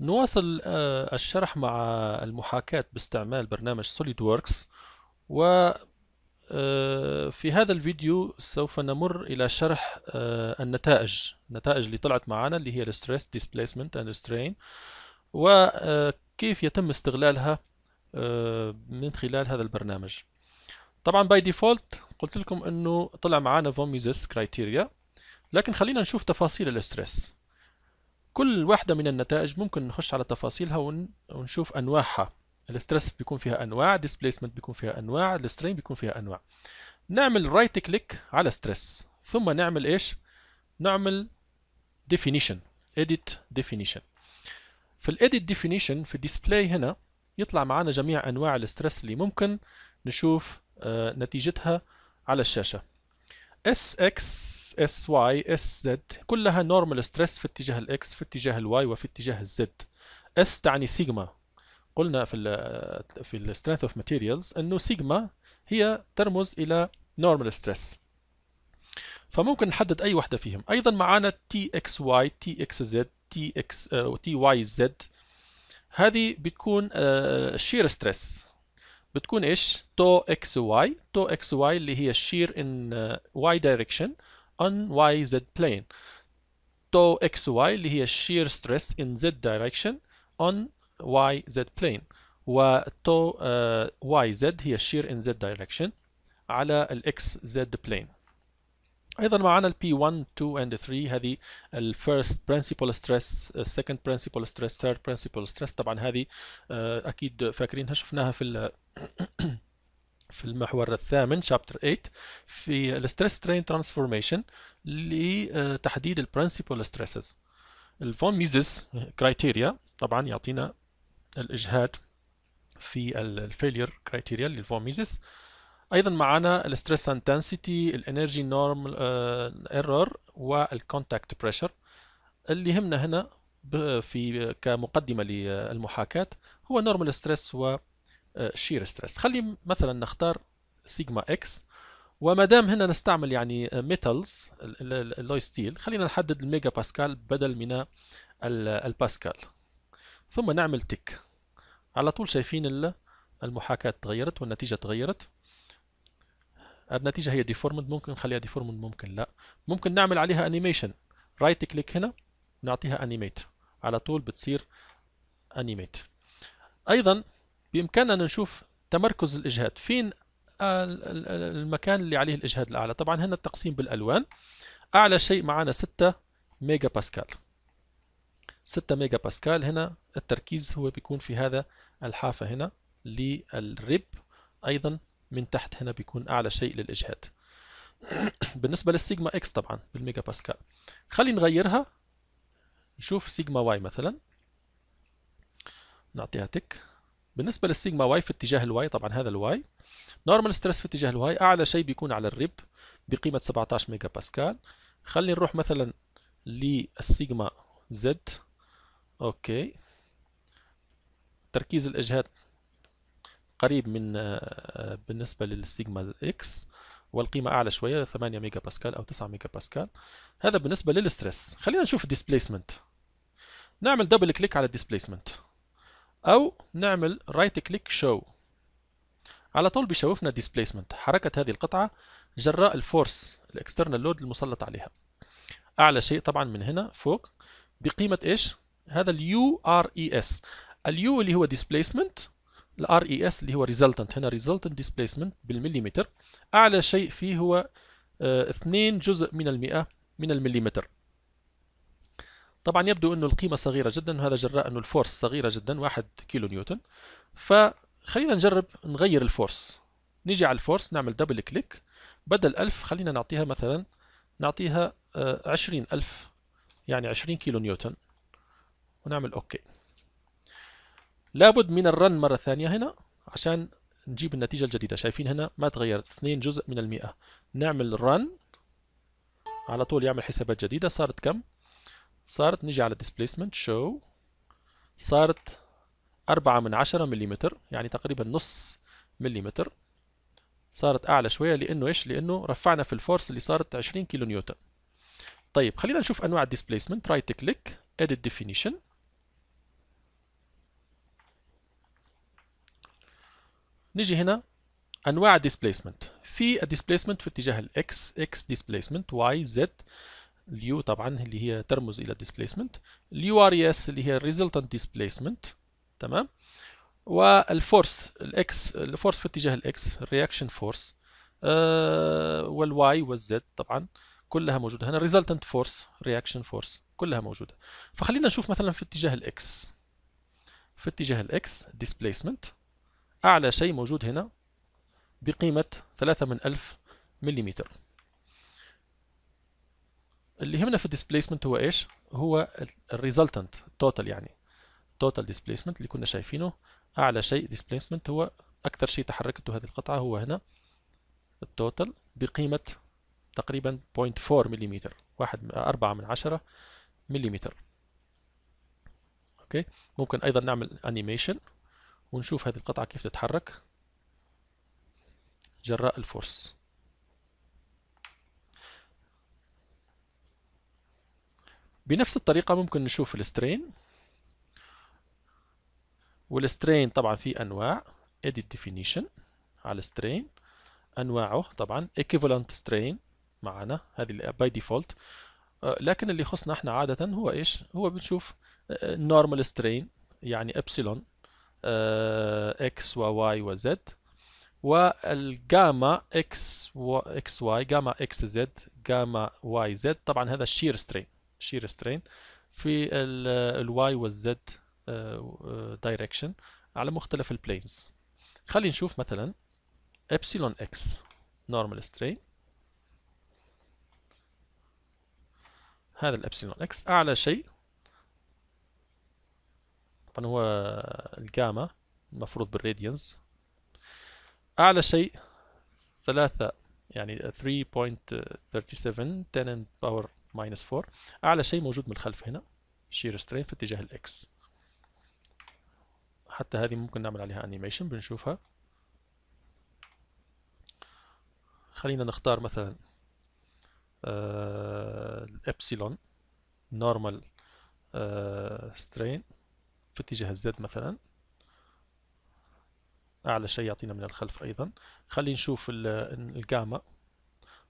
نواصل آه، الشرح مع المحاكاة باستعمال برنامج SolidWorks و آه، في هذا الفيديو سوف نمر إلى شرح آه، النتائج النتائج اللي طلعت معنا اللي هي Stress Displacement and Strain وكيف يتم استغلالها من خلال هذا البرنامج طبعا باي ديفولت قلت لكم انه طلع معنا فون Criteria لكن خلينا نشوف تفاصيل الاسترس كل واحدة من النتائج ممكن نخش على تفاصيلها ونشوف أنواعها الستريس بيكون فيها أنواع displacement بيكون فيها أنواع strain بيكون فيها أنواع نعمل رايت right كليك على stress ثم نعمل إيش نعمل definition edit definition في edit definition في display هنا يطلع معانا جميع أنواع الستريس اللي ممكن نشوف آه، نتيجتها على الشاشة اس اكس اس واي اس زد كلها نورمال ستريس في اتجاه الاكس في اتجاه الواي وفي اتجاه الزد اس تعني سيجما قلنا في الـ في السترينث اوف ماتيريالز انه سيجما هي ترمز الى نورمال ستريس فممكن نحدد اي واحده فيهم ايضا معانا تي اكس واي تي اكس زد تي اكس تي واي زد هذه بتكون الشير آه، ستريس بتكون ايش تو اكس واي تو اكس واي اللي هي الشير ان واي دايركشن اون واي زد بلين تو اكس واي اللي هي الشير ستريس ان زد دايركشن اون واي زد بلين و تو واي زد هي الشير ان زد دايركشن على الاكس زد بلين ايضا معانا ال P1 2 and 3 هذه ال first principal stress second principal stress third principal stress طبعا هذه آه، اكيد فاكرينها شفناها في في المحور الثامن شابتر 8 في الستريس ترين ترانسفورميشن لتحديد البرنسيبل ستريسز الفون ميزيس كرايتيريا طبعا يعطينا الاجهاد في الفيلير كرايتيريا للفون ميزيس ايضا معنا الستريس انتنسيتي الانرجي نورم ايرور والكونتاكت بريشر اللي يهمنا هنا في كمقدمه للمحاكاه هو نورمال ستريس وشير ستريس خلي مثلا نختار سيجما اكس وما دام هنا نستعمل يعني ميتالز اللوي ستيل خلينا نحدد الميجا باسكال بدل من الباسكال ثم نعمل تيك على طول شايفين المحاكاة تغيرت والنتيجة تغيرت النتيجه هي ديفورمد ممكن نخليها ديفورمد ممكن لا ممكن نعمل عليها انيميشن رايت كليك هنا ونعطيها انيميت على طول بتصير انيميت ايضا بامكاننا نشوف تمركز الاجهاد فين المكان اللي عليه الاجهاد الاعلى طبعا هنا التقسيم بالالوان اعلى شيء معنا 6 ميجا باسكال 6 ميجا باسكال هنا التركيز هو بيكون في هذا الحافه هنا للريب ايضا من تحت هنا بيكون اعلى شيء للاجهاد بالنسبه للسيجما اكس طبعا بالميجا باسكال خلي نغيرها نشوف سيجما واي مثلا نعطيها تك بالنسبه للسيجما واي في اتجاه الواي طبعا هذا الواي نورمال ستريس في اتجاه الواي اعلى شيء بيكون على الريب بقيمه 17 ميجا باسكال خلي نروح مثلا للسيجما زد اوكي تركيز الاجهاد قريب من آه، بالنسبة للسيجما اكس والقيمة أعلى شوية 8 ميجا باسكال أو 9 ميجا باسكال هذا بالنسبة للستريس خلينا نشوف الديسبليسمنت نعمل دبل كليك على الديسبليسمنت أو نعمل رايت كليك شو على طول بيشوفنا displacement حركة هذه القطعة جراء الفورس الاكسترنال لود المسلط عليها أعلى شيء طبعا من هنا فوق بقيمة إيش؟ هذا اليو ار اي اس e اليو اللي هو displacement الار RES اللي هو Resultant هنا Resultant Displacement بالمليمتر اعلى شيء فيه هو 2 آه، جزء من المئة من المليمتر طبعا يبدو انه القيمه صغيره جدا وهذا جراء انه الفورس صغيره جدا 1 كيلو نيوتن فخلينا نجرب نغير الفورس نيجي على الفورس نعمل دبل كليك بدل 1000 خلينا نعطيها مثلا نعطيها 20000 آه، يعني 20 كيلو نيوتن ونعمل اوكي لابد من الرن مرة ثانية هنا عشان نجيب النتيجة الجديدة شايفين هنا ما تغيرت 2 جزء من المئة نعمل رن على طول يعمل حسابات جديدة صارت كم صارت نجي على displacement show صارت أربعة من عشرة مليمتر يعني تقريبا نص مليمتر صارت أعلى شوية لأنه إيش لأنه رفعنا في الفورس اللي صارت 20 كيلو نيوتن طيب خلينا نشوف أنواع displacement رايت كليك edit definition نجي هنا انواع displacement في displacement في اتجاه x displacement y z ال u طبعا اللي هي ترمز الى ال u r e s اللي هي resultant displacement تمام والفورس الاكس الفورس في اتجاه الاكس آه، وال y والواي والزد طبعا كلها موجوده هنا resultant force reaction force كلها موجوده فخلينا نشوف مثلا في اتجاه الاكس في اتجاه الاكس displacement أعلى شيء موجود هنا بقيمة ثلاثة من ألف مليمتر اللي يهمنا في displacement هو ايش؟ هو الريزلتنت total يعني total displacement اللي كنا شايفينه أعلى شيء displacement هو أكثر شيء تحركته هذه القطعة هو هنا التوتال بقيمة تقريبا 0.4 ملم واحد أربعة من عشرة ملم أوكي ممكن أيضا نعمل animation ونشوف هذه القطعة كيف تتحرك جراء الفورس بنفس الطريقة ممكن نشوف السترين والسترين طبعا في أنواع edit definition على السترين أنواعه طبعا equivalent strain معنا هذه by default آه، لكن اللي يخصنا احنا عادة هو ايش هو بنشوف آه، normal strain يعني ابسلون اكس آه، وواي وزد والجاما اكس و اكس واي جاما اكس زد جاما واي زد طبعا هذا الشير سترين شير سترين في الواي والزد دايركشن على مختلف البلينز خلينا نشوف مثلا ابسيلون x نورمال سترين هذا الابسيلون اكس اعلى شيء طبعا هو الجاما المفروض بالراديانز اعلى شيء ثلاثة يعني 3.37 10 باور minus 4 اعلى شيء موجود من الخلف هنا شير سترين في اتجاه الاكس حتى هذه ممكن نعمل عليها انيميشن بنشوفها خلينا نختار مثلا آه، الابسيلون نورمال آه، سترين في اتجاه الزد مثلا اعلى شيء يعطينا من الخلف ايضا خلينا نشوف الجاما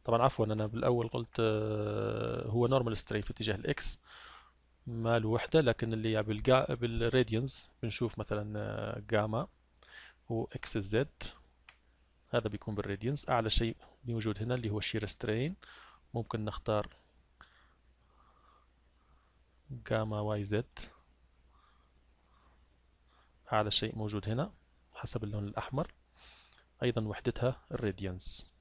طبعا عفوا انا بالاول قلت آه، هو نورمال سترين في اتجاه الاكس ما له وحده لكن اللي بالجا بالراديانز بنشوف مثلا آه، جاما هو اكس زد هذا بيكون بالراديانز اعلى شيء موجود هنا اللي هو الشير سترين ممكن نختار جاما واي زد أعلى شيء موجود هنا حسب اللون الأحمر أيضا وحدتها الراديانس